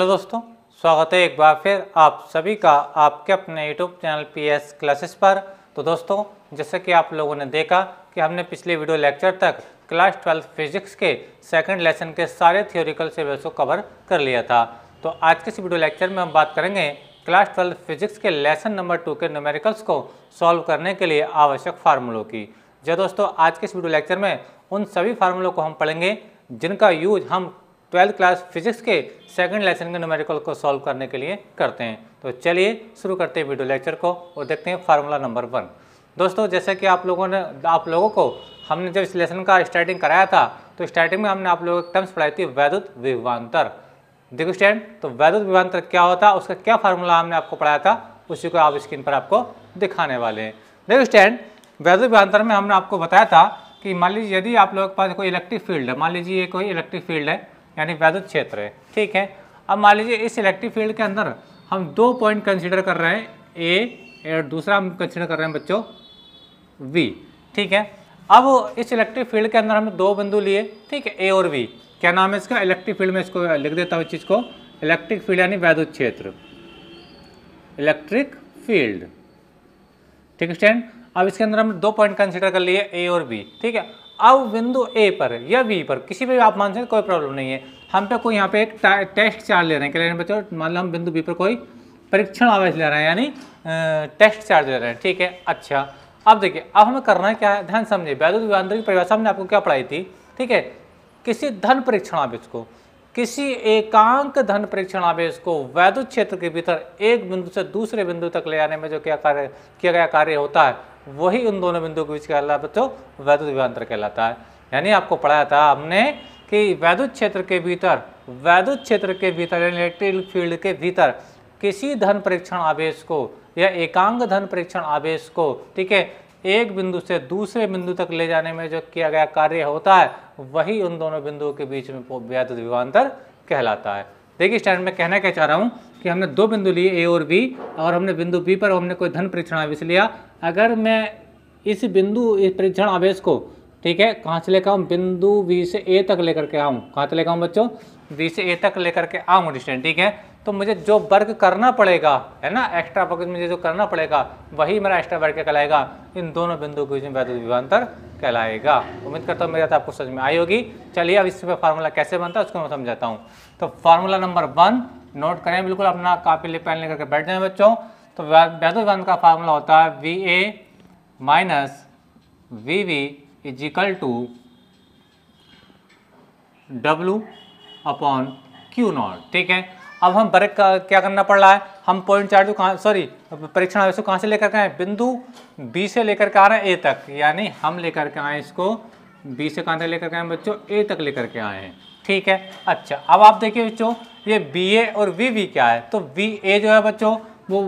hello दोस्तों स्वागत है एक बार फिर आप सभी का आपके अपने यूट्यूब चैनल पीएस क्लासेस पर तो दोस्तों जैसे कि आप लोगों ने देखा कि हमने पिछले वीडियो लेक्चर तक क्लास ट्वेल्थ फिजिक्स के सेकंड लेसन के सारे थियोरिकल सिलेबस को कवर कर लिया था तो आज के इस वीडियो लेक्चर में हम बात करेंगे क्लास ट्वेल्थ फिजिक्स के लेसन नंबर टू के न्यूमेरिकल्स को सॉल्व करने के लिए आवश्यक फार्मूलों की जो दोस्तों आज के इस वीडियो लेक्चर में उन सभी फार्मूलों को हम पढ़ेंगे जिनका यूज हम ट्वेल्थ क्लास फिजिक्स के सेकंड लेसन के न्यूमेरिकल को सॉल्व करने के लिए करते हैं तो चलिए शुरू करते हैं वीडियो लेक्चर को और देखते हैं फार्मूला नंबर वन दोस्तों जैसा कि आप लोगों ने आप लोगों को हमने जब इस लेसन का स्टार्टिंग कराया था तो स्टार्टिंग में हमने आप लोगों को टर्म्स पढ़ाई थी वैद्युत विभवान्तर देखो स्टैंड तो वैद्युत विवान्तर क्या होता है उसका क्या फार्मूला हमने आपको पढ़ाया था उसी को आप स्क्रीन पर आपको दिखाने वाले हैं देखो स्टैंड वैद्युत विभवान्तर में हमने आपको बताया था कि मान लीजिए यदि आप लोगों के पास कोई इलेक्ट्रिक फील्ड है मान लीजिए ये कोई इलेक्ट्रिक फील्ड है यानी वैद्युत क्षेत्र है ठीक है अब मान लीजिए इस इलेक्ट्रिक फील्ड के अंदर हम दो पॉइंट कंसिडर कर रहे हैं ए और दूसरा हम कंसिडर कर रहे हैं बच्चों वी ठीक है अब इस इलेक्ट्रिक फील्ड के अंदर हमने दो बिंदु लिए ठीक है ए और वी क्या नाम है इसका इलेक्ट्रिक फील्ड में इसको लिख देता हूँ इस चीज़ को इलेक्ट्रिक फील्ड यानी वैद्युत क्षेत्र इलेक्ट्रिक फील्ड ठीक है स्टैंड अब इसके अंदर हमने दो पॉइंट कंसिडर कर लिए ए और बी ठीक है अब बिंदु ए पर या बी पर किसी पर भी आप मान सकते कोई प्रॉब्लम नहीं है हम पे कोई यहाँ पे एक टेस्ट चार्ज ले रहे हैं क्या बच्चों मान लो हम बिंदु बी पर कोई परीक्षण आवेश ले रहे हैं यानी टेस्ट चार्ज ले रहे हैं ठीक है अच्छा अब देखिए अब हमें करना है क्या है ध्यान समझिए वैद्युत विभांतर की परिभाषा हमने आपको क्या पढ़ाई थी ठीक है किसी धन परीक्षण आवेश को किसी एकांक धन परीक्षण आवेश को वैद्युत क्षेत्र के भीतर एक बिंदु से दूसरे बिंदु तक ले जाने में जो क्या कार्य किया गया कार्य होता है वही उन दोनों बिंदुओं के बीच कहलाता है बच्चों वैद्युत विभांतर कहलाता है यानी आपको पढ़ाया था हमने कि वैद्युत क्षेत्र के भीतर वैद्युत क्षेत्र के भीतर इलेक्ट्रिक फील्ड के भीतर किसी धन परीक्षण आवेश को या एकांग धन परीक्षण आवेश को ठीक है एक बिंदु से दूसरे बिंदु तक ले जाने में जो किया गया कार्य होता है वही उन दोनों बिंदुओं के बीच में वैद्युत विभांतर कहलाता है देखिए स्टैंड में कहना क्या चाह रहा हूँ कि हमने दो बिंदु लिए ए और बी और हमने बिंदु बी पर हमने कोई धन परीक्षण आवेश लिया अगर मैं इस बिंदु इस परीक्षण आवेश को ठीक है कहाँ से लेकर आऊँ बिंदु वी से ए तक लेकर के आऊँ कहाँ से लेकर आऊँ बच्चों वी से ए तक लेकर के आऊँ डिस्टेंस ठीक है तो मुझे जो वर्क करना पड़ेगा है ना एक्स्ट्रा वर्क मुझे जो करना पड़ेगा वही मेरा एक्स्ट्रा वर्क कहलाएगा इन दोनों बिंदुओं के बीच में वैद्युत विभांतर कहलाएगा उम्मीद करता हूँ मेरी आपको समझ में आई होगी चलिए अब इसमें फार्मूला कैसे बनता है उसको मैं समझाता हूँ तो फार्मूला नंबर वन नोट करें बिल्कुल अपना कापी ले पेन लेकर के बैठ जाए बच्चों तो वैद्युत विभांत का फार्मूला होता है V A minus V V equal to W upon Q naught ठीक है अब हम बर्क का क्या करना पड़ रहा है हम पॉइंट चार्ज कहाँ सॉरी परीक्षण आवेश कहाँ से लेकर के आए बिंदु बी से लेकर के आ रहे हैं ए तक यानी हम लेकर के आए इसको बी से कहाँ तक लेकर के आए बच्चों ए तक लेकर के आए हैं ठीक है अच्छा अब आप देखिए बच्चों ये बी ए और वी वी क्या है तो वी ए जो है बच्चों वो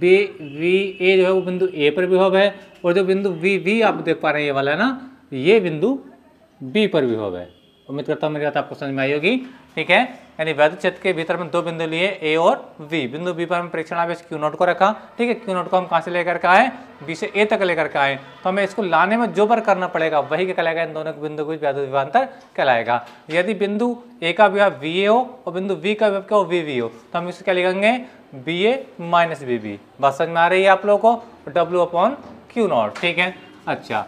बी वी ए जो है वो बिंदु ए पर विभव है और जो बिंदु वी वी आप देख पा रहे हैं ये वाला है ना ये बिंदु बी पर विभव है उम्मीद करता हूँ मेरी बात आपको समझ में आई होगी ठीक है यानी वैद्य क्षेत्र के भीतर में दो बिंदु लिए ए और बी बिंदु बी पर हम परीक्षण आवेश क्यू नोट को रखा ठीक है क्यू नोट को हम कहाँ से लेकर के आए बी से ए तक लेकर के आए तो हमें इसको लाने में जो पर करना पड़ेगा वही क्या कहलाएगा इन दोनों के बिंदु को वैद्य विभांतर कहलाएगा यदि बिंदु ए का विभाव वी ए हो और बिंदु वी का विभाव क्या हो वी वी हो तो हम इसको क्या लिखेंगे B A minus B B बात समझ में आ रही है आप लोगों को डब्ल्यू अपॉन क्यू नॉट ठीक है अच्छा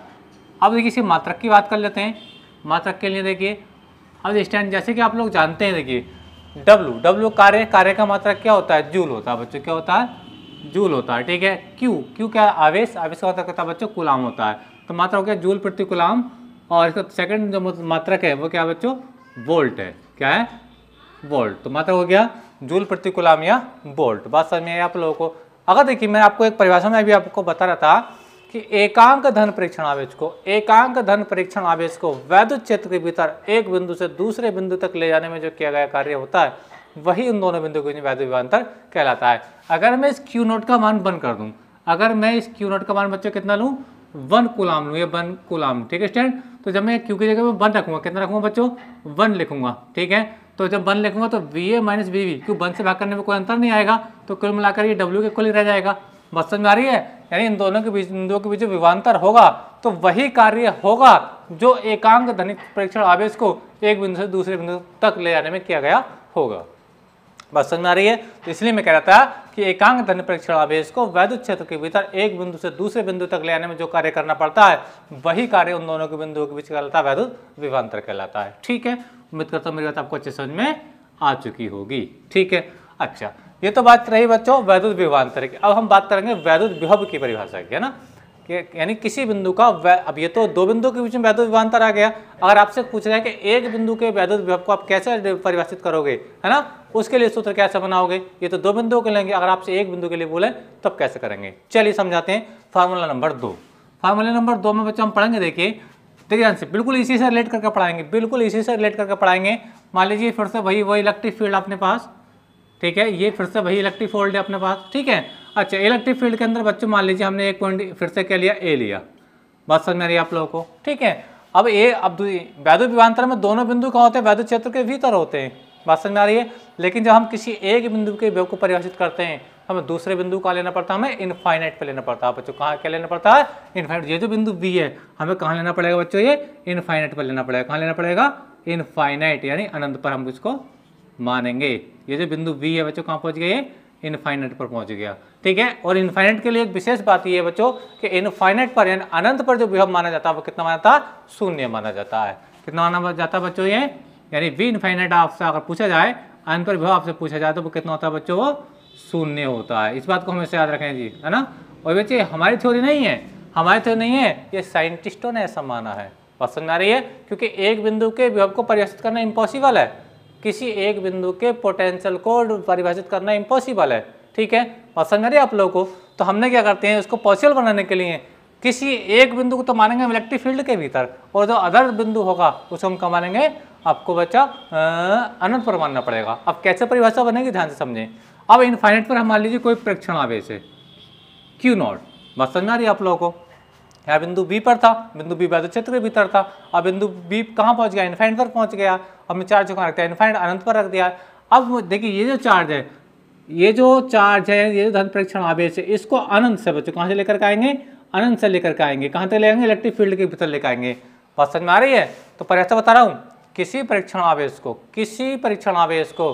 अब देखिए इसी मात्रक की बात कर लेते हैं मात्रक के लिए देखिए अब स्टैंड जैसे कि आप लोग जानते हैं देखिए W डब्लू कार्य कार्य का मात्रक क्या होता है जूल होता है बच्चों क्या होता है जूल होता है ठीक है Q Q क्या आवेश आवेश का मात्रक होता है बच्चों गुलाम होता है तो मात्रा हो गया जूल प्रति गुलाम और इसका सेकंड जो मात्रक है वो क्या बच्चों वोल्ट है क्या है वोल्ट तो मात्रा हो गया जूल प्रति गुलाम या वोल्ट बात समझ में आई आप लोगों को अगर देखिए मैं आपको एक परिभाषा में अभी आपको बता रहा था कि एकांक धन परीक्षण आवेश को एकांक धन परीक्षण आवेश को वैद्य क्षेत्र के भीतर एक बिंदु से दूसरे बिंदु तक ले जाने में जो किया गया कार्य होता है वही उन दोनों बिंदु के वैद्य विभांतर कहलाता है अगर मैं इस क्यू नोट का मान बन कर दूं अगर मैं इस क्यू नोट का मान बच्चों कितना लूँ वन कुलाम लूँ या वन कुलाम ठीक है स्टैंड तो जब मैं क्यू की जगह में वन रखूंगा कितना रखूंगा बच्चों वन लिखूंगा ठीक है तो जब वन लिखूंगा तो V A minus B V क्यों वन से भाग करने में कोई अंतर नहीं आएगा तो कुल मिलाकर ये डब्ल्यू के कुल रह जाएगा बस समझ आ रही है यानी इन दोनों के बीच इन दोनों के बीच विवांतर होगा तो वही कार्य होगा जो एकांक धनिक परीक्षण आवेश को एक बिंदु से दूसरे बिंदु तक ले जाने में किया गया होगा बात समझ में आ रही है तो इसलिए मैं कह रहा था कि एकांक धन परीक्षण आवेश को वैद्युत क्षेत्र के भीतर एक बिंदु से दूसरे बिंदु तक ले आने में जो कार्य करना पड़ता है वही कार्य उन दोनों के बिंदुओं के बीच कहलाता है वैद्युत विभांतर कहलाता है ठीक है उम्मीद करता हूँ मेरी बात आपको अच्छे समझ में आ चुकी होगी ठीक है अच्छा ये तो बात रही बच्चों वैद्युत विभवांतर की अब हम बात करेंगे वैद्युत विभव की परिभाषा की है ना यानी किसी बिंदु का अब ये तो दो बिंदु के बीच में वैद्युत विभवांतर आ गया अगर आपसे पूछ रहे हैं कि एक बिंदु के वैद्युत विभव को आप कैसे परिभाषित करोगे है ना उसके लिए सूत्र कैसे बनाओगे ये तो दो बिंदुओं के लेंगे अगर आपसे एक बिंदु के लिए बोले तब कैसे करेंगे चलिए समझाते हैं फार्मूला नंबर दो फार्मूला नंबर दो में बच्चों हम पढ़ेंगे देखिए ठीक है बिल्कुल इसी से रिलेट करके पढ़ाएंगे बिल्कुल इसी से रिलेट करके पढ़ाएंगे मान लीजिए फिर से वही वही इलेक्ट्रिक फील्ड अपने पास ठीक है ये फिर से वही इलेक्ट्रिक फील्ड है अपने पास ठीक है अच्छा इलेक्ट्रिक फील्ड के अंदर बच्चों मान लीजिए हमने एक पॉइंट फिर से क्या लिया ए लिया बात समझ में आ रही आप लोगों को ठीक है अब ए अब वैद्य विभांतर में दोनों बिंदु कहाँ होते हैं वैद्य क्षेत्र के भीतर होते हैं बात समझ में आ रही है लेकिन जब हम किसी एक बिंदु के व्यव को परिभाषित करते हैं हमें दूसरे बिंदु कहाँ लेना पड़ता है हमें इनफाइनाइट पे लेना पड़ता है बच्चों कहाँ क्या लेना पड़ता है इनफाइनाइट ये जो बिंदु बी है हमें कहाँ लेना पड़ेगा बच्चों ये इनफाइनाइट पर लेना पड़ेगा कहाँ लेना पड़ेगा इनफाइनाइट यानी अनंत पर हम इसको मानेंगे ये जो बिंदु बी है बच्चों कहाँ पहुँच गए इनफाइनेट पर पहुंच गया ठीक है और इनफाइनेट के लिए एक विशेष बात यह है बच्चों कि इनफाइनेट पर यानी अनंत पर जो विभव माना जाता है वो कितना माना जाता है शून्य माना जाता है कितना माना जाता है बच्चों ये यानी वी इनफाइनेट आपसे अगर पूछा जाए अनंत पर विभव आपसे पूछा जाए तो वो कितना होता है बच्चों वो शून्य होता है इस बात को हमेशा याद रखें जी है ना और बच्चे हमारी थ्योरी नहीं है हमारी थ्योरी नहीं है ये साइंटिस्टों ने ऐसा माना है पसंद आ रही है क्योंकि एक बिंदु के विभव को परिवर्तित करना इम्पॉसिबल है किसी एक बिंदु के पोटेंशियल को परिभाषित करना इम्पॉसिबल है ठीक है और समझ रही आप लोगों को तो हमने क्या करते हैं उसको पॉसिबल बनाने के लिए किसी एक बिंदु को तो मानेंगे हम इलेक्ट्रिक फील्ड के भीतर और जो अदर बिंदु होगा उसको हम क्या मानेंगे आपको बच्चा अनंत पर मानना पड़ेगा अब कैसे परिभाषा बनेगी ध्यान से समझें अब इनफाइनेट पर हम मान लीजिए कोई प्रेक्षण आवेश है क्यू नॉट बस समझ रही आप लोगों को यहाँ बिंदु बी पर था बिंदु बी बाधित क्षेत्र के भीतर था अब बिंदु बी कहाँ पहुँच गया इनफाइनेट पर पहुँच गया हमने चार्ज को रखते हैं इनफाइनाइट अनंत पर रख दिया अब देखिए ये जो चार्ज है ये जो चार्ज है ये जो धन परीक्षण आवेश है इसको अनंत से बच्चों कहाँ से लेकर के आएंगे अनंत से लेकर के आएंगे कहाँ तक ले आएंगे इलेक्ट्रिक फील्ड के भीतर लेकर आएंगे बात समझ में आ रही है तो पर ऐसा बता रहा हूँ किसी परीक्षण आवेश को किसी परीक्षण आवेश को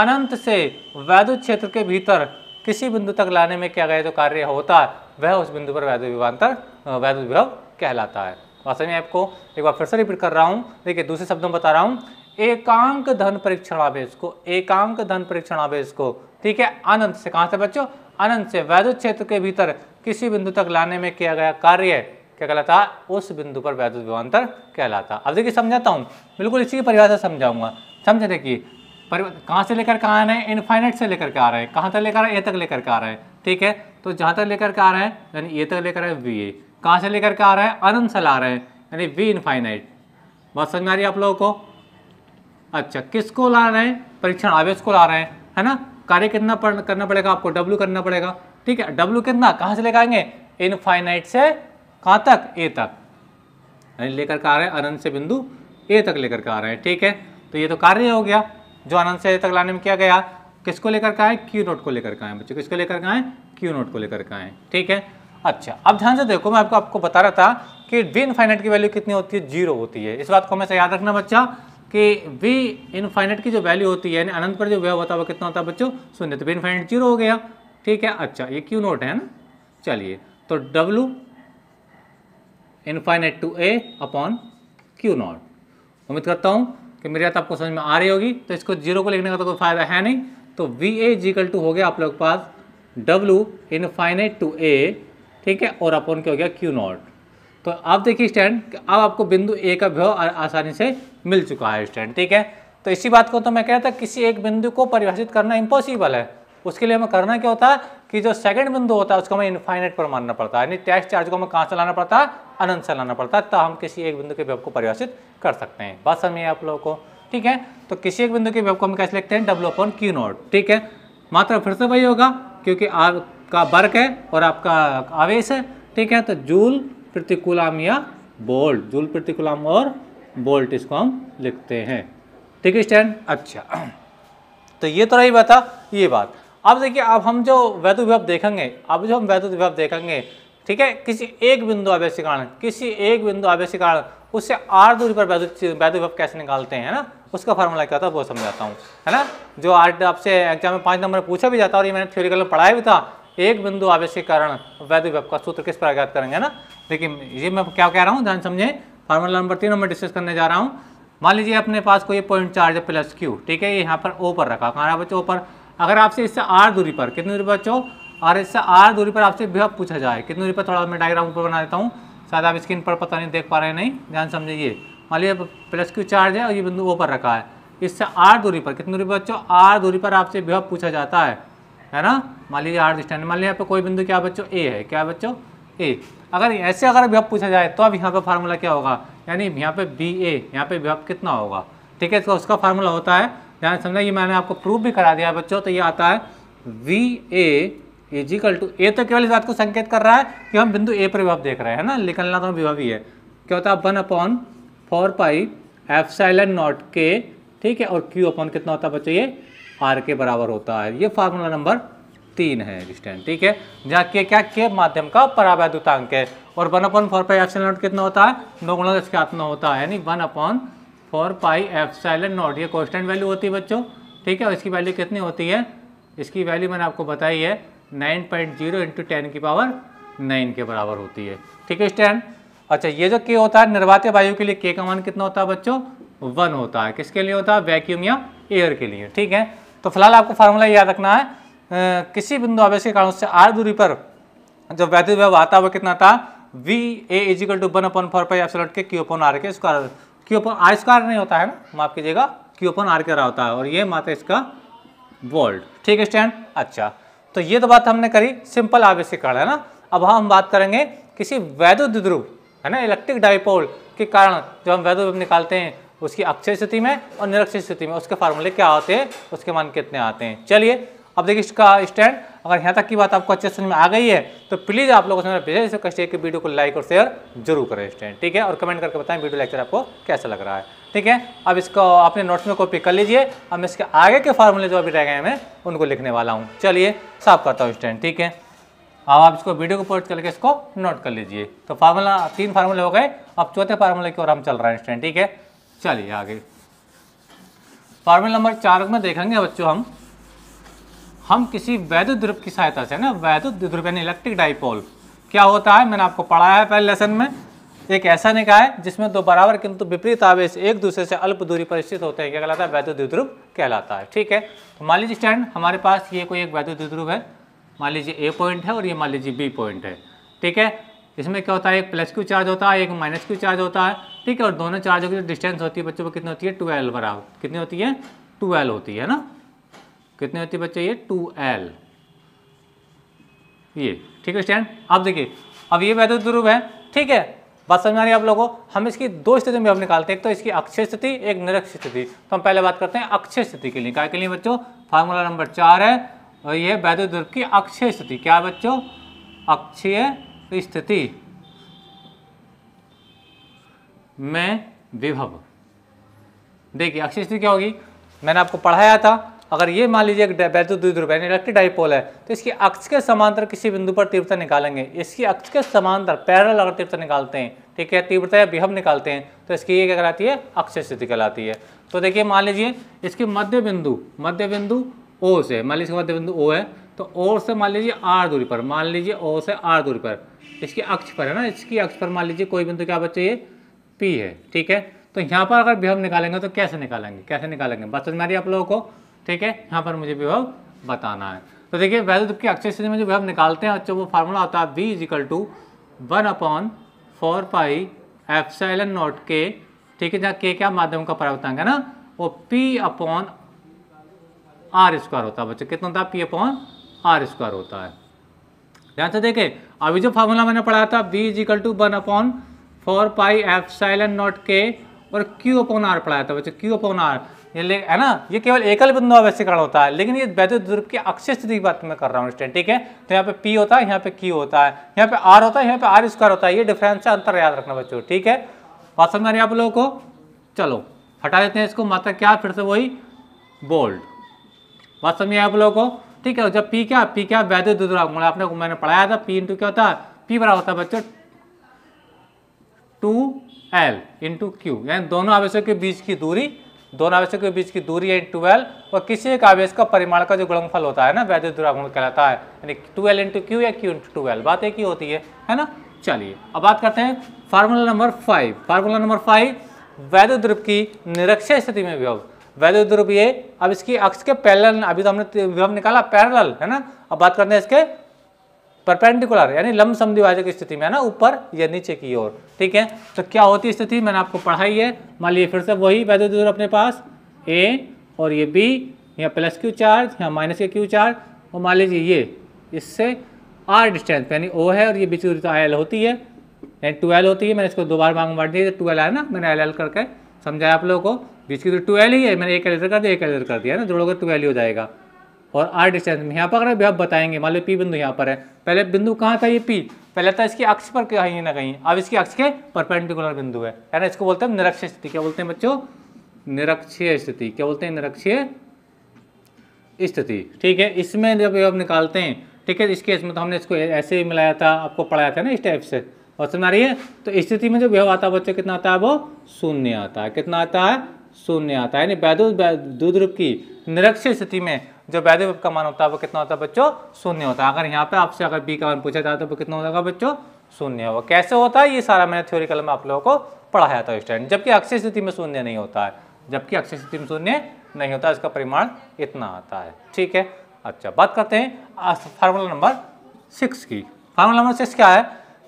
अनंत से वैद्युत क्षेत्र के भीतर किसी बिंदु तक लाने में क्या गया जो कार्य होता है वह उस बिंदु पर वैद्य विभांतर वैद्युत विभव कहलाता है वास्तव में आपको एक बार फिर से रिपीट कर रहा हूँ देखिए दूसरे शब्दों में बता रहा हूँ एकांक धन परीक्षण आवेश को एकांक धन परीक्षण आवेश को ठीक है अनंत से कहां से बच्चों अनंत से वैद्युत क्षेत्र के भीतर किसी बिंदु तक लाने में किया गया कार्य क्या कहलाता है उस बिंदु पर वैद्युत विभवान्तर कहलाता अब देखिए समझाता हूँ बिल्कुल इसी की परिभाषा समझाऊंगा समझे देखिए कहां कहाँ से लेकर के आ रहे हैं इनफाइनाइट से लेकर के आ रहे हैं कहाँ तक लेकर ए तक लेकर के आ रहे हैं ठीक है तो जहाँ तक लेकर के आ रहे हैं यानी ए तक लेकर आए वी ए कहाँ से लेकर के आ रहे हैं अनंत से ला रहे हैं यानी वी इनफाइनाइट बहुत समझ आ रही है आप लोगों को अच्छा किसको ला रहे हैं परीक्षण आवेश को ला रहे हैं है ना कार्य कितना करना पड़ेगा आपको डब्ल्यू करना पड़ेगा ठीक है डब्ल्यू कितना कहाँ से लेकर आएंगे इनफाइनाइट से कहाँ तक ए तक लेकर के आ रहे हैं अनंत से बिंदु ए तक लेकर के आ रहे हैं ठीक है तो ये तो कार्य हो गया जो अनंत से ए तक लाने में किया गया किसको लेकर के आए क्यू नोट को लेकर के आए बच्चे किसको लेकर के आए क्यू नोट को लेकर के आए ठीक है अच्छा अब ध्यान से देखो मैं आपको आपको बता रहा था कि डी इनफाइनाइट की वैल्यू कितनी होती है जीरो होती है इस बात को हमेशा याद रखना बच्चा कि वी इनफाइनेट की जो वैल्यू होती है यानी अनंत पर जो व्यव होता है वो कितना होता है बच्चों शून्य तो वी इनफाइनेट जीरो हो गया ठीक है अच्छा ये क्यू नोट है ना चलिए तो W infinite to A upon Q naught उम्मीद करता हूँ कि मेरी बात आपको समझ में आ रही होगी तो इसको जीरो को लिखने का तो कोई फ़ायदा है नहीं तो वी ए जीकल टू हो गया आप लोग के पास डब्लू इनफाइनेट टू ए ठीक है और अपॉन क्या हो गया क्यू नॉट तो आप देखिए स्टैंड अब आपको बिंदु ए का व्यव आसानी से मिल चुका है स्टैंड ठीक है तो इसी बात को तो मैं कहता था किसी एक बिंदु को परिभाषित करना इम्पॉसिबल है उसके लिए हमें करना क्या होता है कि जो सेकंड बिंदु होता है उसको हमें इन्फाइनेट पर मानना पड़ता है यानी टैक्स चार्ज को हमें कहाँ से लाना पड़ता है अनंत से लाना पड़ता है तब हम किसी एक बिंदु के व्यव को परिभाषित कर सकते हैं बात समझिए आप लोगों को ठीक है तो किसी एक बिंदु के व्यव को हम कैसे लिखते हैं डब्ल्यू अपन क्यू नोट ठीक है मात्रा फिर से वही होगा क्योंकि आपका वर्क है और आपका आवेश है ठीक है तो जूल प्रतिकूलाम या बोल्ट जूल प्रतिकूलाम और बोल्ट इसको हम लिखते हैं ठीक है स्टैंड अच्छा तो ये तो रही बता हाँ, ये बात अब देखिए अब हम जो वैद्युत विभव देखेंगे अब जो हम वैद्युत विभव देखेंगे ठीक है किसी एक बिंदु आवेशिकारण किसी एक बिंदु आवेशिकारण उससे आर दूरी पर वैद्युत वैद्य विभव कैसे निकालते हैं ना उसका फॉर्मूला क्या होता है वो समझाता हूँ है ना जो आर्ट आपसे एग्जाम में पाँच नंबर पूछा भी जाता और ये मैंने थ्योरिकल में पढ़ाया भी था एक बिंदु आवेशिकारण वैद्य विभव का सूत्र किस पर ज्ञात करेंगे ना देखिए ये मैं क्या कह रहा हूँ ध्यान समझें फार्मूला नंबर तीन में डिस्कस करने जा रहा हूँ मान लीजिए अपने पास कोई पॉइंट चार्ज है प्लस क्यू ठीक है यहाँ पर ओ पर रखा कहाँ बच्चों पर अगर आपसे इससे आर दूरी पर कितनी दूरी बच्चों और इससे आर दूरी पर आपसे विभव पूछा जाए कितनी दूरी पर थोड़ा मैं डायग्राम ऊपर बना देता हूँ शायद आप स्क्रीन पर पता नहीं देख पा रहे हैं नहीं ध्यान समझिए मान लीजिए प्लस क्यू चार्ज है और ये बिंदु ओ पर रखा है इससे आर दूरी पर कितनी दूरी पर बच्चों आर दूरी पर आपसे विभव पूछा जाता है है ना मान लीजिए आर डिस्टेंस मान लीजिए यहाँ पर कोई बिंदु क्या बच्चों ए है क्या बच्चों ए अगर ऐसे अगर अभिभव पूछा जाए तो अब यहाँ पर फार्मूला क्या होगा यानी यहाँ पे बी ए यहाँ पे अभिभव कितना होगा ठीक है तो उसका फार्मूला होता है ध्यान समझा ये मैंने आपको प्रूफ भी करा दिया बच्चों तो ये आता है V A equal to A तो केवल इस बात को संकेत कर रहा है कि हम बिंदु ए पर विभव देख रहे हैं ना निकलना तो विभव ही है क्या होता है one upon four pi epsilon naught के ठीक है और क्यू अपॉन कितना होता है बच्चों ये आर के बराबर होता है ये फार्मूला नंबर तीन है डिस्टेंस ठीक है जहाँ के क्या के माध्यम का परावैद्युतांक है और one upon four pi F naught कितना होता है दो गुणा दस का हाथ होता है यानी one upon four pi F naught ये कॉन्स्टेंट वैल्यू होती है बच्चों ठीक है और इसकी वैल्यू कितनी होती है इसकी वैल्यू मैंने आपको बताई है nine point zero into ten की पावर नाइन के बराबर होती है ठीक है स्टैंड अच्छा ये जो के होता है निर्वात वायु के लिए के का मान कितना होता है बच्चों वन होता है किसके लिए होता है वैक्यूम या एयर के लिए ठीक है तो फिलहाल आपको फार्मूला याद रखना है किसी बिंदु आवेश के कारण उससे आर दूरी पर जब वैद्युत व्यव आता वह कितना था V A equal to one upon four pi epsilon naught के क्यू अपन आर के square Q upon R square नहीं होता है ना माफ कीजिएगा क्यू अपन आर के रहा होता है और ये मात्र इसका वोल्ट ठीक है स्टैंड अच्छा तो ये तो बात हमने करी सिंपल आवेशीकरण है ना अब हम बात करेंगे किसी वैद्युत ध्रुव है ना इलेक्ट्रिक डाइपोल के कारण जो हम वैद्युत निकालते हैं उसकी अक्षय स्थिति में और निरक्षय स्थिति में उसके फार्मूले क्या होते हैं उसके मान कितने आते हैं चलिए अब देखिए इसका स्टैंड अगर यहाँ तक की बात आपको अच्छे समझ में आ गई है तो प्लीज़ आप लोगों से मेरा भेजा जैसे कष्ट की वीडियो को लाइक और शेयर जरूर करें स्टैंड ठीक है और कमेंट करके बताएं वीडियो लेक्चर आपको कैसा लग रहा है ठीक है अब इसको अपने नोट्स में कॉपी कर लीजिए अब मैं इसके आगे के फार्मूले जो अभी रह गए मैं उनको लिखने वाला हूँ चलिए साफ करता हूँ स्टैंड ठीक है अब आप इसको वीडियो को पोस्ट करके इसको नोट कर लीजिए तो फार्मूला तीन फार्मूले हो गए अब चौथे फार्मूले की ओर हम चल रहे हैं स्टैंड ठीक है चलिए आगे फार्मूला नंबर चार में देखेंगे बच्चों हम हम किसी वैद्युत ध्रुव की सहायता से ना वैद्युत ध्रुव यानी इलेक्ट्रिक डाइपोल क्या होता है मैंने आपको पढ़ाया है पहले लेसन में एक ऐसा निकाय है जिसमें दो बराबर किंतु विपरीत आवेश एक दूसरे से अल्प दूरी पर स्थित होते हैं क्या कहलाता है वैद्युत ध्रुव कहलाता है ठीक है तो मान लीजिए स्टैंड हमारे पास ये कोई एक वैद्युत ध्रुव है मान लीजिए ए पॉइंट है और ये मान लीजिए बी पॉइंट है ठीक है इसमें क्या होता है एक प्लस क्यू चार्ज होता है एक माइनस क्यू चार्ज होता है ठीक है और दोनों चार्जों की जो डिस्टेंस होती है बच्चों को कितनी होती है ट्वेल्व बराबर कितनी होती है ट्वेल्व होती है ना कितने होती है बच्चे ये टू एल ये ठीक है स्टैंड अब देखिए अब ये वैद्य ध्रुव है ठीक है बात समझ आ रही है आप लोगों को हम इसकी दो स्थिति में अब निकालते हैं एक तो इसकी अक्षय स्थिति एक निरक्ष स्थिति तो हम पहले बात करते हैं अक्षय स्थिति के लिए क्या के लिए बच्चों फार्मूला नंबर चार है और ये वैद्य ध्रुव की अक्षय स्थिति क्या बच्चों अक्षय स्थिति में विभव देखिए अक्षय स्थिति क्या होगी मैंने आपको पढ़ाया था अगर ये मान लीजिए एक बैतु द्विध्रुव यानी इलेक्ट्रिक डाइपोल है तो इसकी अक्ष के समांतर किसी बिंदु पर तीव्रता निकालेंगे इसकी अक्ष के समांतर पैरल अगर तीव्रता निकालते हैं ठीक है तीव्रता या विभव निकालते हैं तो इसकी ये क्या कहलाती है अक्ष स्थिति कहलाती है तो देखिए मान लीजिए इसके मध्य बिंदु मध्य बिंदु ओ से मान लीजिए मध्य बिंदु ओ है तो ओ से मान लीजिए आर दूरी पर मान लीजिए ओ से आर दूरी पर इसकी अक्ष पर है ना इसकी अक्ष पर मान लीजिए कोई बिंदु क्या बच्चे ये पी है ठीक है तो यहाँ पर अगर विभव निकालेंगे तो कैसे निकालेंगे कैसे निकालेंगे बस समझ में आप लोगों को ठीक है यहाँ पर मुझे विभव बताना है तो देखिए वैद्य तो दुख के अक्षय स्थिति में जो विभव निकालते हैं अच्छा वो फार्मूला होता है V is equal to one upon four pi epsilon naught के ठीक है जहाँ के क्या माध्यम का परावर्तांक है ना वो पी अपॉन आर स्क्वायर होता है बच्चे कितना होता है पी अपॉन आर स्क्वायर होता है ध्यान से देखें अभी जो फार्मूला मैंने पढ़ाया था B is equal to one upon four pi epsilon naught के और क्यू अपॉन आर पढ़ाया था बच्चे क्यू अपॉन आर ये है ना ये केवल एकल बिंदु अवैसीकरण होता है लेकिन ये वैद्युत ध्रुव की अक्षय स्थिति की बात मैं कर रहा हूँ स्टेंट ठीक है तो यहाँ पे पी होता है यहाँ पे क्यू होता है यहाँ पे आर होता है यहाँ पे आर स्क्वायर होता है ये डिफरेंस है अंतर याद रखना बच्चों ठीक है बात समझ आ रही है आप लोगों को चलो हटा देते हैं इसको मात्रा क्या फिर से वही बोल्ड बात समझ आप लोगों को ठीक है जब पी क्या पी क्या वैद्युत दुर्गुण आपने मैंने पढ़ाया था पी इंटू क्या होता है पी बड़ा होता है बच्चों टू एल इंटू क्यू यानी दोनों आवेशों के बीच की दूरी दोनों आवेशों के बीच की दूरी है ट्वेल्व और किसी एक आवेश का परिमाण का जो गुणनफल होता है ना वैद्युत दुरागुण कहलाता है यानी ट्वेल्व इंटू क्यू या क्यू इंटू ट्वेल्व बात एक ही होती है है ना चलिए अब बात करते हैं formula number five formula number five वैद्य ध्रुव की निरक्षय स्थिति में विभव वैद्य ध्रुव ये अब इसकी अक्ष के पैरल अभी तो हमने विभव निकाला पैरल है ना अब बात करते हैं इसके परपेंडिकुलर यानी लंब समद्विभाजक स्थिति में है ना ऊपर या नीचे की ओर ठीक है तो क्या होती स्थिति मैंने आपको पढ़ाई है मान लीजिए फिर से वही वैद्य दूर अपने पास ए और ये बी यहाँ प्लस क्यू चार्ज यहाँ माइनस के क्यू चार्ज और मान लीजिए ये इससे आर डिस्टेंस यानी ओ है और ये बीच दूरी तो आई एल होती है यानी टू एल होती है मैंने इसको दो बार मांग बांट दिया टू एल आया ना मैंने एल एल करके समझाया आप लोगों को बीच की दूरी टू एल ही है मैंने एक एल कर दिया एक एल कर दिया ना जोड़ोगे टू एल ही हो जाएगा और आर डिस्टेंस में यहाँ पर अगर अभी आप बताएंगे मान लो पी बिंदु यहाँ पर है पहले बिंदु कहाँ था ये पी पहले था इसके अक्ष पर कहीं ना कहीं अब इसके अक्ष के परपेंडिकुलर बिंदु है है ना इसको बोलते हैं निरक्षय स्थिति क्या बोलते हैं बच्चों निरक्षय स्थिति क्या बोलते हैं निरक्षय स्थिति ठीक है इसमें जब आप निकालते हैं ठीक है इसके इसमें तो हमने इसको ऐसे ही मिलाया था आपको पढ़ाया था ना इस टाइप से और समझ आ रही है तो स्थिति में जो व्यव आता है बच्चों कितना आता है वो शून्य आता है कितना आता है शून्य आता है यानी वैद्युत दूध रूप की निरक्षीय स्थिति में जो वैद्य का मान होता है वो कितना होता है बच्चों शून्य होता है अगर यहाँ पे आपसे अगर बी का मान पूछा जाता है तो कितना होगा बच्चों शून्य होगा कैसे होता है ये सारा मैंने थ्योरिकल में आप लोगों को पढ़ाया था स्टैंड जबकि अक्षय स्थिति में शून्य नहीं होता है जबकि अक्षय स्थिति में शून्य नहीं होता इसका परिमाण इतना आता है ठीक है अच्छा बात करते हैं फार्मूला नंबर सिक्स की फार्मूला नंबर सिक्स क्या है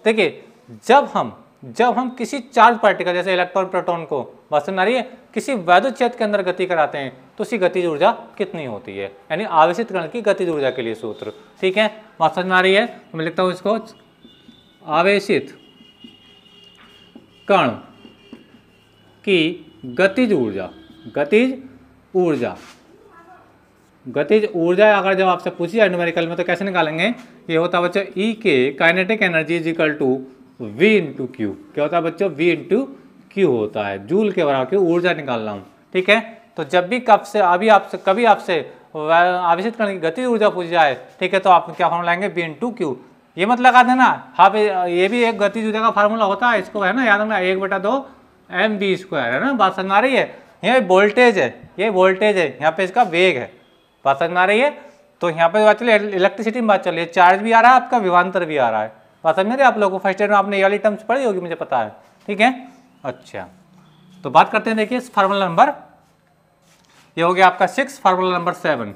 देखिए जब हम जब हम किसी चार्ज पार्टिकल जैसे इलेक्ट्रॉन प्रोटॉन को वास्तव में आ रही है किसी वैद्य क्षेत्र के अंदर गति कराते हैं तो उसी गतिज ऊर्जा कितनी होती है यानी आवेशित कण की गतिज ऊर्जा के लिए सूत्र ठीक है बात समझ आ रही है तो मैं लिखता हूँ इसको आवेशित कण की गतिज ऊर्जा गतिज ऊर्जा गतिज ऊर्जा अगर जब आपसे पूछी जाए न्यूमेरिकल में तो कैसे निकालेंगे ये होता है बच्चा E K kinetic energy is equal to V into Q क्या होता है बच्चों V इंटू क्यू होता है जूल के बराबर के ऊर्जा निकालना हूँ ठीक है तो जब भी कब से अभी आपसे कभी आपसे आवेशित करने की गति ऊर्जा पूछ जाए ठीक है तो आप क्या फॉर्मूला लाएंगे बी इंटू क्यू ये मत लगा देना आप हाँ ये भी एक गति ऊर्जा का फार्मूला होता है इसको है ना याद रखना एक बटा दो एम बी स्क्वायर है ना बात समझ आ रही है ये वोल्टेज है ये वोल्टेज है यहाँ पे इसका वेग है बात समझ आ रही है तो यहाँ पे बात चलिए इलेक्ट्रिसिटी में बात चल रही है चार्ज भी आ रहा है आपका विभांतर भी आ रहा है बात समझ रहे आप लोगों को फर्स्ट ईयर में आपने ये वाली टर्म्स पढ़ी होगी मुझे पता है ठीक है अच्छा तो बात करते हैं देखिए फार्मूला नंबर ये हो गया आपका six formula number seven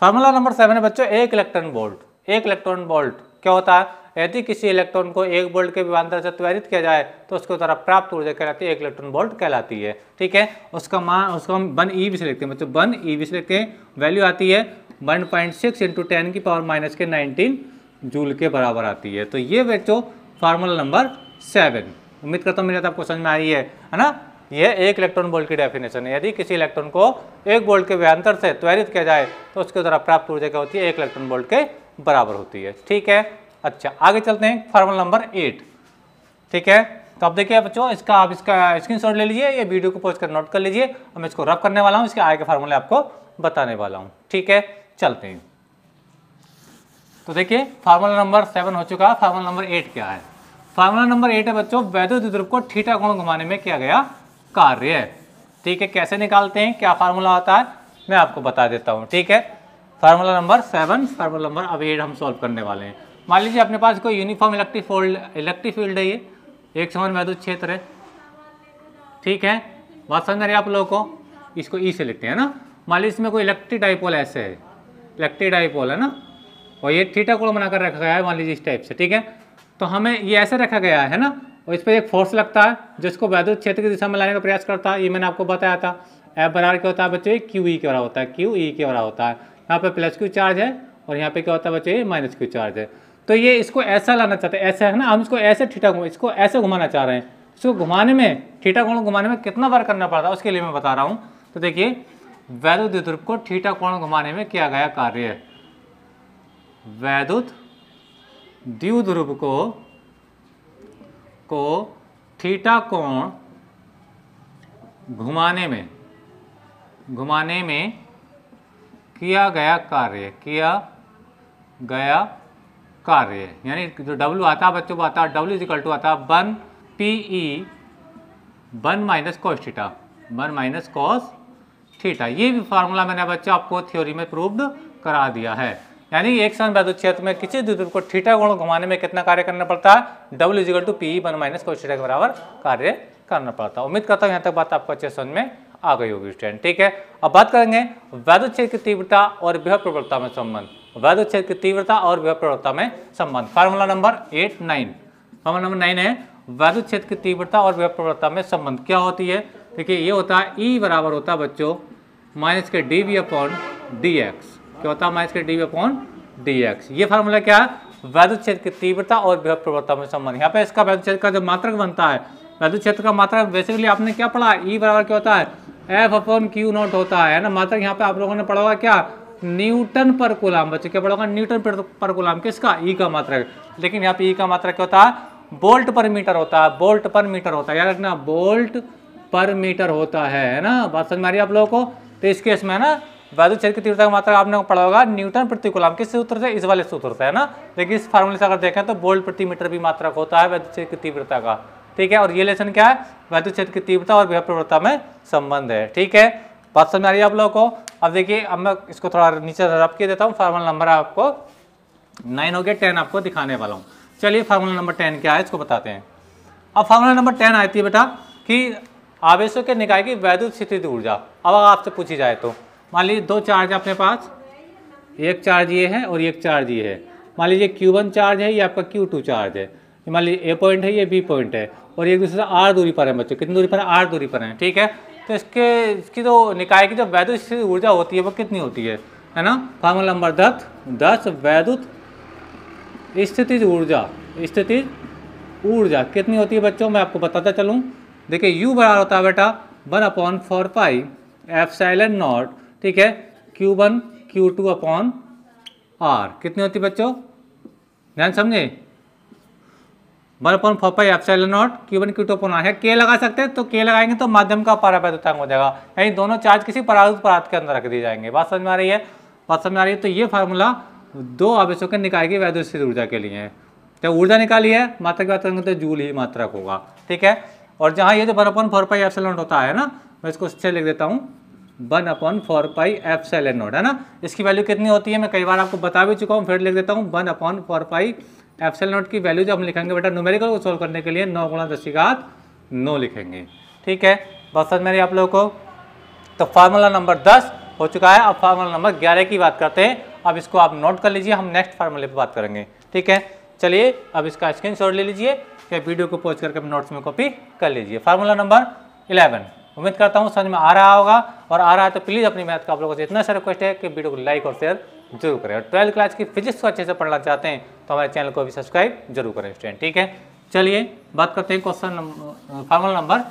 formula number seven है बच्चों एक इलेक्ट्रॉन बोल्ट एक इलेक्ट्रॉन बोल्ट क्या होता है यदि किसी इलेक्ट्रॉन को एक बोल्ट के विमांतर से त्वरित किया जाए तो उसके द्वारा प्राप्त ऊर्जा कहलाती है एक इलेक्ट्रॉन बोल्ट कहलाती है ठीक है उसका मान उसको हम वन ई e भी से लिखते हैं बच्चों वन ई e भी से लिखते हैं वैल्यू आती है one point six into ten की पावर माइनस के नाइनटीन जूल के बराबर आती है तो ये बच्चों फार्मूला नंबर सेवन उम्मीद करता हूँ मेरे आपको समझ में आई है है ना यह एक इलेक्ट्रॉन बोल्ट की डेफिनेशन है यदि किसी इलेक्ट्रॉन को एक बोल्ट के व्यंतर से त्वरित किया जाए तो उसके द्वारा प्राप्त ऊर्जा क्या होती है एक इलेक्ट्रॉन बोल्ट के बराबर होती है ठीक है अच्छा आगे चलते हैं फार्मूला नंबर एट ठीक है तो आप देखिए बच्चों इसका आप इसका स्क्रीनशॉट ले लीजिए ये वीडियो को पोस्ट कर नोट कर लीजिए मैं इसको रब करने वाला हूँ इसके आगे के फार्मूले आपको बताने वाला हूँ ठीक है चलते हैं तो देखिए फार्मूला नंबर सेवन हो चुका है फार्मूला नंबर एट क्या है फार्मूला नंबर एट है बच्चों वैद्युत ध्रुव को ठीठा गुण घुमाने में किया गया कार्य है ठीक है कैसे निकालते हैं क्या फार्मूला आता है मैं आपको बता देता हूँ ठीक है formula number seven formula number अब एट हम सॉल्व करने वाले हैं मान लीजिए अपने पास कोई uniform electric field electric field है ये एक समान वैद्युत क्षेत्र है ठीक है बात समझ रहे आप लोगों को इसको ई e से लिखते हैं ना मान लीजिए इसमें कोई इलेक्ट्रिक डाइपोल ऐसे है इलेक्ट्रिक डाइपोल है ना और ये थीटा कोण बनाकर रखा गया है मान लीजिए इस टाइप से ठीक है तो हमें ये ऐसे रखा गया है ना और इस पर एक फोर्स लगता है जिसको वैद्युत क्षेत्र की दिशा में लाने का प्रयास करता है ये मैंने आपको बताया था एफ बराबर क्या होता है बच्चों e क्यू ई क्या होता है क्यू ई क्या होता है यहाँ पे प्लस क्यू चार्ज है और यहाँ पे क्या होता है बच्चों ये माइनस क्यू चार्ज है तो ये इसको ऐसा लाना चाहते हैं ऐसा है ना हम इसको ऐसे ठीठा इसको ऐसे घुमाना चाह रहे हैं इसको घुमाने में ठीठा कोण घुमाने में कितना बार करना पड़ता है उसके लिए मैं बता रहा हूँ तो देखिए वैद्युत ध्रुव को ठीठा कोण घुमाने में किया गया कार्य है वैद्युत द्यू को को थीटा कोण घुमाने में घुमाने में किया गया कार्य किया गया कार्य यानी जो W आता है बच्चों को आता है डब्ल्यू इजिकल टू आता है one P E e, one minus cos theta one minus cos theta ये भी फार्मूला मैंने बच्चों आपको थ्योरी में प्रूव्ड करा दिया है यानी एक संबद्ध क्षेत्र में किसी द्विध्रुव को ठीठा गुण घुमाने में कितना कार्य करना पड़ता है W equal to P one minus को के बराबर कार्य करना पड़ता है उम्मीद करता हूँ यहाँ तक बात आपको अच्छे समझ में आ गई होगी स्टूडेंट ठीक है अब बात करेंगे वैद्युत क्षेत्र की तीव्रता और बृह प्रबलता में संबंध वैद्युत क्षेत्र की तीव्रता और बृह प्रबलता में संबंध formula number eight nine formula number nine है वैद्युत क्षेत्र की तीव्रता और बृह प्रबलता में संबंध क्या होती है देखिए ये होता है ई e बराबर होता है बच्चों minus K D V upon D X क्या होता है minus K D upon D X ये फार्मूला क्या है वैद्युत क्षेत्र की तीव्रता और विभव प्रवृत्ता में संबंध यहाँ पे इसका वैद्युत क्षेत्र का जो मात्रक बनता है वैद्युत क्षेत्र का मात्रक बेसिकली आपने क्या पढ़ा ई e बराबर क्या होता है एफ अपॉन क्यू नॉट होता है ना मात्रक यहाँ पे आप लोगों ने पढ़ा होगा क्या न्यूटन पर कुलाम बच्चे क्या पढ़ा होगा न्यूटन पर कुलाम किसका ई e का मात्रक लेकिन यहाँ पे ई e का मात्रक क्या होता है बोल्ट पर मीटर होता है बोल्ट पर मीटर होता है याद रखना बोल्ट पर मीटर होता है ना बात समझ में आ रही है आप लोगों को तो इस इसके इसमें ना वायु क्षेत्र की तीव्रता की मात्रा आपने पढ़ा होगा न्यूटन प्रति गुलाम किस सूत्र से इस वाले सूत्र से है ना देखिए इस फार्मूले से अगर देखें तो बोल्ट प्रति मीटर भी मात्रा होता है वायु की तीव्रता का ठीक है और ये लेसन क्या है वैद्युत क्षेत्र की तीव्रता और वह प्रवृत्ता में संबंध है ठीक है बात समझ आ रही है आप लोगों को अब देखिए अब मैं इसको थोड़ा नीचे रब के देता हूँ फार्मूला नंबर आपको नाइन हो गया टेन आपको दिखाने वाला हूँ चलिए फार्मूला नंबर टेन क्या है इसको बताते हैं अब फार्मूला नंबर टेन आती है बेटा कि आवेशों के निकाय की वैद्युत स्थिति ऊर्जा अब आपसे पूछी जाए तो मान लीजिए दो चार्ज अपने पास एक चार्ज ये है और एक चार्ज ये है मान लीजिए क्यू वन चार्ज है ये आपका क्यू टू चार्ज है मान लीजिए ए पॉइंट है ये बी पॉइंट है और एक दूसरे से आर दूरी पर है बच्चों कितनी दूरी पर है आर दूरी पर है ठीक है तो इसके इसकी जो तो निकाय की जो वैद्युत ऊर्जा होती है वो कितनी होती है है ना फार्मूला नंबर दस दस वैद्युत स्थितिज ऊर्जा स्थितिज ऊर्जा कितनी होती है बच्चों मैं आपको बताता चलूँ देखिए यू बराबर होता है बेटा one upon four pi epsilon naught ठीक है Q1 one Q two upon R कितनी होती बच्चों ध्यान समझे one upon four pi epsilon naught Q one Q two upon R है के लगा सकते हैं तो के लगाएंगे तो माध्यम का परापैतुतांग हो जाएगा यानी दोनों चार्ज किसी परारुत पदार्थ के अंदर रख दिए जाएंगे बात समझ में आ रही है बात समझ में आ रही है तो ये फार्मूला दो आवेशों के निकाय की वैद्युत ऊर्जा के लिए है तो जब ऊर्जा निकाली है मात्रा की बात करेंगे तो जूल ही मात्रक होगा ठीक है और जहाँ ये जो one upon four pi F होता है ना मैं इसको अच्छे लिख देता हूँ one upon four pi epsilon naught है ना इसकी वैल्यू कितनी होती है मैं कई बार आपको बता भी चुका हूँ फिर लिख देता हूँ one upon four pi F cell epsilon की वैल्यू जब हम लिखेंगे बेटा नोमेरिकल को सॉल्व करने के लिए नौ गुणा दशिकात नौ लिखेंगे ठीक है बहुत सर मेरे आप लोगों को तो फार्मूला नंबर दस हो चुका है अब फार्मूला नंबर ग्यारह की बात करते हैं अब इसको आप नोट कर लीजिए हम नेक्स्ट फार्मूले पर बात करेंगे ठीक है चलिए अब इसका स्क्रीन ले लीजिए या वीडियो को पोस्ट करके नोट्स में कॉपी कर लीजिए फार्मूला नंबर इलेवन उम्मीद करता हूँ समझ में आ रहा होगा और आ रहा है तो प्लीज़ अपनी मैथ का आप लोगों से इतना सा रिक्वेस्ट है कि वीडियो को लाइक और शेयर जरूर करें और ट्वेल्थ क्लास की फिजिक्स को अच्छे से पढ़ना चाहते हैं तो हमारे चैनल को भी सब्सक्राइब जरूर करें स्टूडेंट ठीक है चलिए बात करते हैं क्वेश्चन फार्मूला नंबर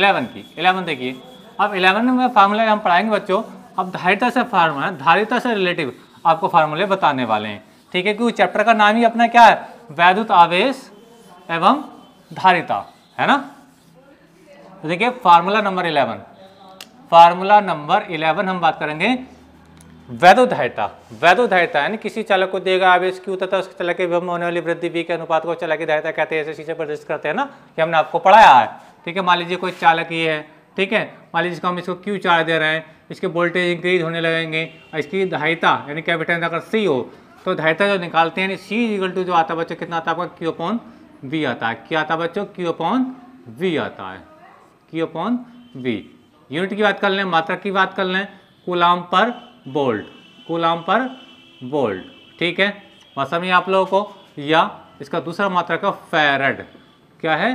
इलेवन की इलेवन देखिए अब इलेवन में फार्मूला हम पढ़ाएंगे बच्चों अब धारिता से फार्मूला धारिता से रिलेटिव आपको फार्मूले बताने वाले हैं ठीक है क्योंकि चैप्टर का नाम ही अपना क्या है वैद्युत आवेश एवं धारिता है ना तो देखिए formula number eleven formula number eleven हम बात करेंगे वैधोधायता वैदुधायता यानी किसी चालक को देगा आवेश क्यू तथा उसके चालक के विभम होने वाली वृद्धि बी के अनुपात को चालक की धायता कहते हैं ऐसे शीशे प्रदर्शित करते हैं ना कि हमने आपको पढ़ाया है ठीक है मान लीजिए कोई चालक ये है ठीक है मान लीजिए हम इसको क्यू चार्ज दे रहे हैं इसके वोल्टेज इंक्रीज होने लगेंगे इसकी धायता यानी कैपिटल अगर सी हो तो धायता जो निकालते हैं सी इगल टू जो आता बच्चों कितना आता है आपका क्यू अपॉन वी आता है क्या आता बच्चों क्यू अपॉन वी आता है की अपॉन वी यूनिट की बात कर लें मात्रा की बात कर लें कुलाम पर बोल्ट कुलाम पर बोल्ट ठीक है भाषा में आप लोगों को या इसका दूसरा मात्रा का फेरड क्या है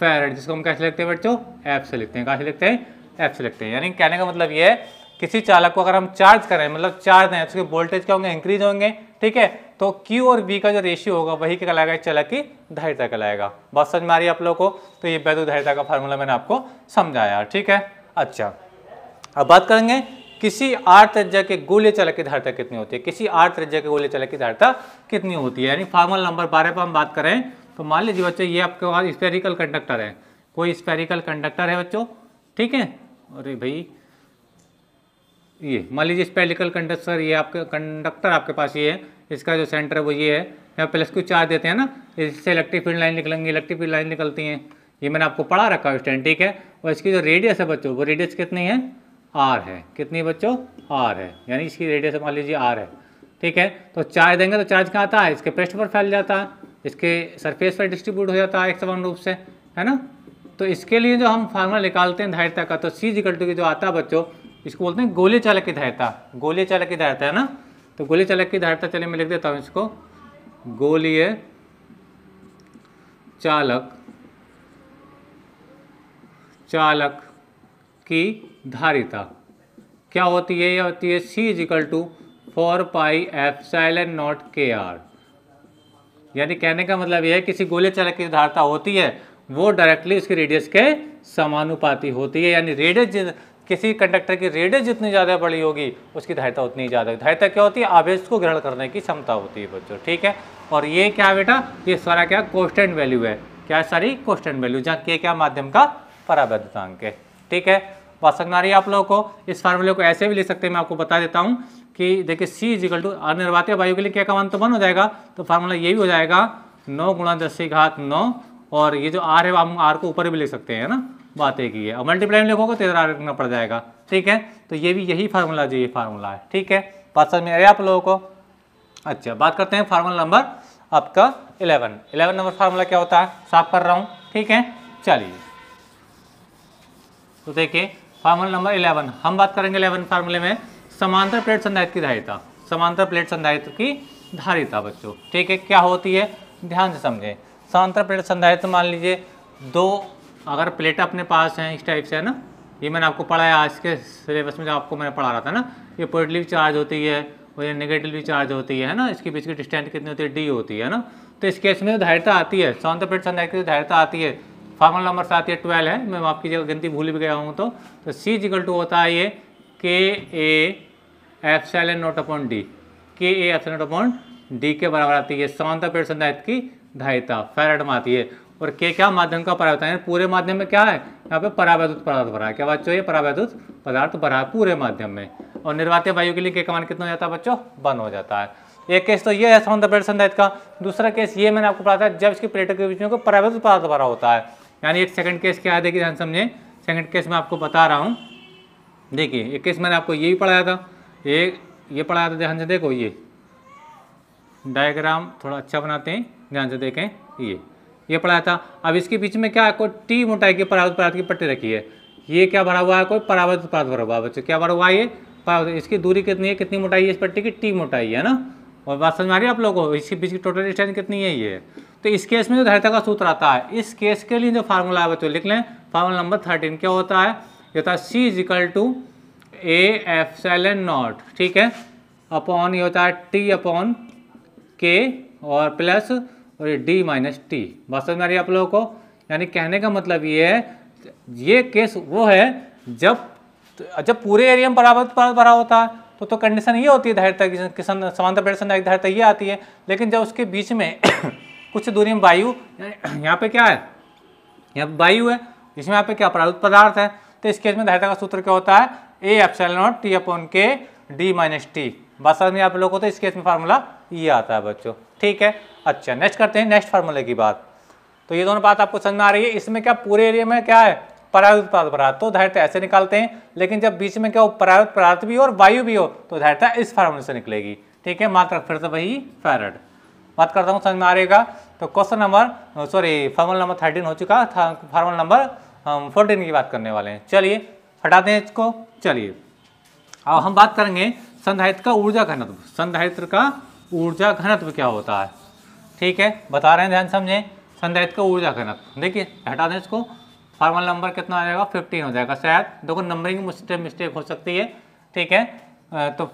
फेरड जिसको हम कैसे लिखते हैं बच्चों एफ से लिखते हैं कहा से लिखते हैं एफ से लिखते हैं यानी कहने का मतलब ये है किसी चालक को अगर हम चार्ज करें मतलब चार्ज दें उसके वोल्टेज क्या होंगे इंक्रीज होंगे ठीक है तो Q और V का जो रेशियो होगा वही क्या कहलाएगा चालक की धैर्यता कहलाएगा बस समझ में आ रही है आप लोगों को तो ये वैद्यु धैर्यता का फार्मूला मैंने आपको समझाया ठीक है अच्छा अब बात करेंगे किसी आर त्रिज्या के गोले चालक की धारता कितनी होती है किसी आर त्रिज्या के गोले चालक की धारता कितनी होती है यानी फार्मूला नंबर बारह पर हम बात करें तो मान लीजिए बच्चों ये आपके पास स्पेरिकल कंडक्टर है कोई स्पेरिकल कंडक्टर है बच्चों ठीक है अरे भाई ये मान लीजिए स्पेलिकल कंडक्टर ये आपके कंडक्टर आपके पास ये है इसका जो सेंटर है वो ये है यहाँ प्लस क्यू चार्ज देते हैं ना इससे इलेक्ट्रिक फील्ड लाइन निकलेंगी इलेक्ट्रिक फील्ड लाइन निकलती हैं ये मैंने आपको पढ़ा रखा है स्टैंड ठीक है और इसकी जो रेडियस है बच्चों वो रेडियस कितनी है आर है कितनी बच्चों आर है यानी इसकी रेडियस मान लीजिए आर है ठीक है तो चार्ज देंगे तो चार्ज कहाँ आता है इसके पृष्ठ पर फैल जाता है इसके सरफेस पर डिस्ट्रीब्यूट हो जाता है एक समान रूप से है ना तो इसके लिए जो हम फार्मूला निकालते हैं धैर्यता का तो सी जिकल्टी टू जो आता है बच्चों इसको बोलते हैं गोले चालक की धारिता गोले चालक की धारिता है ना तो गोले चालक की धारिता चलिए मैं लिख देता हूँ इसको गोलीय चालक चालक की धारिता क्या होती है यह होती है C is to four pi epsilon naught K R यानी कहने का मतलब यह है किसी गोले चालक की धारिता होती है वो डायरेक्टली उसकी रेडियस के समानुपाती होती है यानी रेडियस किसी कंडक्टर की रेडियस जितनी ज़्यादा बड़ी होगी उसकी धायता उतनी ज़्यादा धायता क्या होती है आवेश को ग्रहण करने की क्षमता होती है बच्चों ठीक है और ये क्या बेटा ये सारा क्या कॉन्स्टेंट वैल्यू है क्या सारी कॉन्स्टेंट वैल्यू जहाँ के क्या माध्यम का पराबद्धतांक है ठीक है बात समझ आ रही है आप लोगों को इस फार्मूले को ऐसे भी ले सकते हैं मैं आपको बता देता हूँ कि देखिए सी इजिकल टू अनिर्वात्य वायु के लिए क्या का मान तो वन हो जाएगा तो फार्मूला ये भी हो जाएगा नौ गुणा दस घात नौ और ये जो आर है हम आर को ऊपर भी ले सकते हैं ना बात एक ही है और मल्टीप्लाई में लिखोगे तो इधर आर लिखना पड़ जाएगा ठीक है तो ये भी यही फार्मूला जो ये फार्मूला है ठीक है बात समझ में आई आप लोगों को अच्छा बात करते हैं फार्मूला नंबर आपका इलेवन इलेवन नंबर फार्मूला क्या होता है साफ कर रहा हूँ ठीक है चलिए तो देखिए फार्मूला नंबर इलेवन हम बात करेंगे इलेवन फार्मूले में समांतर प्लेट संधारित्र की धारिता समांतर प्लेट संधारित्र की धारिता बच्चों ठीक है क्या होती है ध्यान से समझें समांतर प्लेट संधारित्र तो मान लीजिए दो अगर प्लेट अपने पास हैं इस टाइप से है ना ये मैंने आपको पढ़ाया आज के सिलेबस में जो आपको मैंने पढ़ा रहा था ना ये पॉजिटिव चार्ज होती है और ये नेगेटिव चार्ज होती है ना इसके बीच की डिस्टेंस कितनी होती है डी होती है ना तो इस केस में धारिता आती है समांतर प्लेट संधारित्र की धारिता आती है फार्मूला नंबर साथ ये ट्वेल्व है मैं आपकी जगह गिनती भूल भी गया हूँ तो, तो सी जिकल टू होता है ये K A epsilon naught upon D K A F cell naught upon D के बराबर आती है समांतर प्लेट संधायत की धायिता फेरेट में आती है और के क्या माध्यम का परावर्तन है पूरे माध्यम में क्या है यहाँ पे परावैद्युत पदार्थ भरा है क्या बच्चों ये परावैद्युत पदार्थ भरा है पूरे माध्यम में और निर्वात्य वायु के लिए के कमान कितना हो जाता है बच्चों बन हो जाता है एक केस तो ये है समुद्र प्लेट संधायित का दूसरा केस ये मैंने आपको पढ़ा था जब इसकी प्लेटों के बीच में परावैद्युत पदार्थ भरा होता है यानी एक सेकंड केस क्या है देखिए ध्यान समझे सेकंड केस मैं आपको बता रहा हूँ देखिए एक केस मैंने आपको ये भी पढ़ाया था ये ये पढ़ाया था ध्यान से देखो ये डायग्राम थोड़ा अच्छा बनाते हैं ध्यान से देखें ये ये पढ़ाया था अब इसके बीच में क्या है कोई टी मोटाई की परावर्तित पदार्थ की पट्टी रखी है ये क्या भरा हुआ है कोई परावर्तित पदार्थ भरा हुआ है बच्चों क्या भरा हुआ है ये इसकी दूरी कितनी है कितनी मोटाई है इस पट्टी की टी मोटाई है ना और बात समझ में आ रही है आप लोगों को इसके बीच की टोटल डिस्टेंस कितनी है ये तो इस केस में जो धैर्यता का सूत्र आता है इस केस के लिए जो फार्मूला है बच्चों लिख लें फार्मूला नंबर थर्टीन क्या होता है ये होता है C equal to A epsilon naught ठीक है अपॉन ये होता है टी अपॉन के और प्लस और ये डी माइनस टी समझ में आ रही है आप लोगों को यानी कहने का मतलब ये है ये केस वो है जब जब पूरे एरिया में बराबर भरा होता है तो तो कंडीशन ये होती है धारिता किसान समानता प्रदर्शन संधारिक ये आती है लेकिन जब उसके बीच में कुछ दूरी में वायु यहाँ पे क्या है यहाँ पर वायु है इसमें यहाँ पे क्या प्रारूप पदार्थ है तो इस केस में धैर्यता का सूत्र क्या होता है A epsilon naught T upon K D minus T बस में आप लोगों को तो इस केस में फार्मूला ये e आता है बच्चों ठीक है अच्छा नेक्स्ट करते हैं नेक्स्ट फार्मूले की बात तो ये दोनों बात आपको समझ में आ रही है इसमें क्या पूरे एरिया में क्या है परायुत पदार्थ पदार्थ तो धैर्य तो ऐसे निकालते हैं लेकिन जब बीच में क्या हो परायुत पदार्थ भी हो और वायु भी हो तो धैर्य तो इस फार्मूले से निकलेगी ठीक है मात्र फिर तो वही फैरड बात करता हूँ समझ में आ रहेगा तो question number sorry formula number thirteen हो चुका था फार्मूला नंबर फोर्टीन की बात करने वाले हैं चलिए हटाते हैं इसको चलिए अब हम बात करेंगे संधारित्र का ऊर्जा घनत्व संधारित्र का ऊर्जा घनत्व क्या होता है ठीक है बता रहे हैं ध्यान समझें संधारित का ऊर्जा घनत्व देखिए हटा दें इसको फॉर्मल नंबर कितना आ जाएगा फिफ्टीन हो जाएगा शायद देखो नंबरिंग मुझसे मिस्टेक हो सकती है ठीक है तो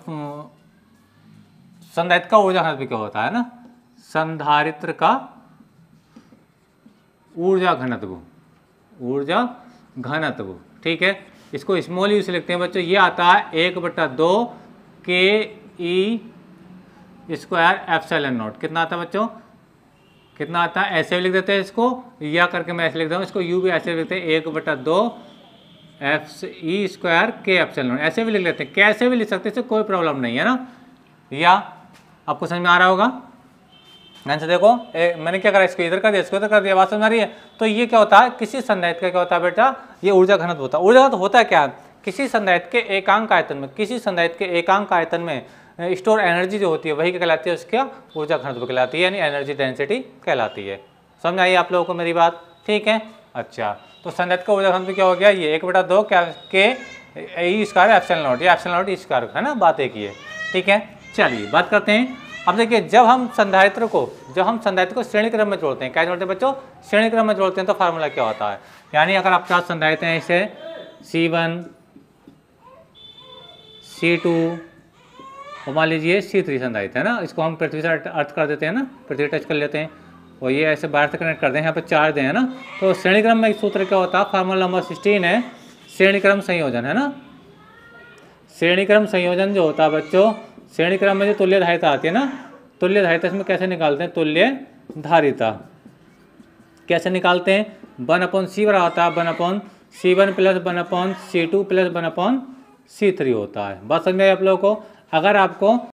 संधारित का ऊर्जा घनत्व क्या होता है ना संधारित्र का ऊर्जा घनत्व ऊर्जा घनत्व ठीक है इसको स्मॉल यू से लिखते हैं बच्चों ये आता है एक बटा दो K E square epsilon naught कितना आता है बच्चों कितना आता है ऐसे लिख देते हैं इसको या करके मैं ऐसे लिख देता हूँ इसको यू भी ऐसे लिखते हैं एक बटा दो F E e square K epsilon naught ऐसे भी लिख लेते हैं कैसे भी लिख सकते इससे कोई प्रॉब्लम नहीं है ना या आपको समझ में आ रहा होगा ध्यान अच्छा, से देखो ए, मैंने क्या करा इसको इधर कर दिया इसको इधर कर दिया बात समझ आ रही है तो ये क्या होता है किसी संदायित का क्या होता है बेटा ये ऊर्जा घनत्व होता है ऊर्जा घनत्व होता है क्या किसी संदायित के एकांक आयतन में किसी संदायित के एकांक आयतन में स्टोर एनर्जी जो होती है वही क्या कहलाती है उसका ऊर्जा घनत्व कहलाती है यानी एनर्जी डेंसिटी कहलाती है समझ आई आप लोगों को मेरी बात ठीक है अच्छा तो संयत का ऊर्जा घनत्व क्या हो गया ये एक बटा दो क्या के ई स्क्वायर एप्सल नोट ये एप्सल नोट स्क्वायर है ना बात एक ही है ठीक है चलिए बात करते हैं अब देखिए जब हम संधारित्र को जब हम संधारित्र को श्रेणी क्रम में जोड़ते हैं क्या जोड़ते हैं बच्चों श्रेणी क्रम में जोड़ते हैं तो फार्मूला क्या होता है यानी अगर आप चार संधारित्र हैं इसे सी वन सी टू और मान लीजिए शीत थ्री संधायित है ना इसको हम पृथ्वी से अर्थ कर देते हैं ना पृथ्वी टच कर लेते हैं और ये ऐसे बाहर से कनेक्ट कर दें यहाँ पर चार दें है ना तो श्रेणीक्रम में एक सूत्र क्या होता है फार्मूला नंबर सिक्सटीन है श्रेणीक्रम संयोजन है ना श्रेणीक्रम संयोजन जो होता है बच्चों श्रेणीक्रम में जो तुल्य धारिता आती है ना तुल्य धारिता इसमें कैसे निकालते हैं तुल्य धारिता कैसे निकालते हैं वन अपॉन सी बड़ा होता है one upon C one plus one upon C two plus one upon C three होता है बात समझ में आप लोगों को अगर आपको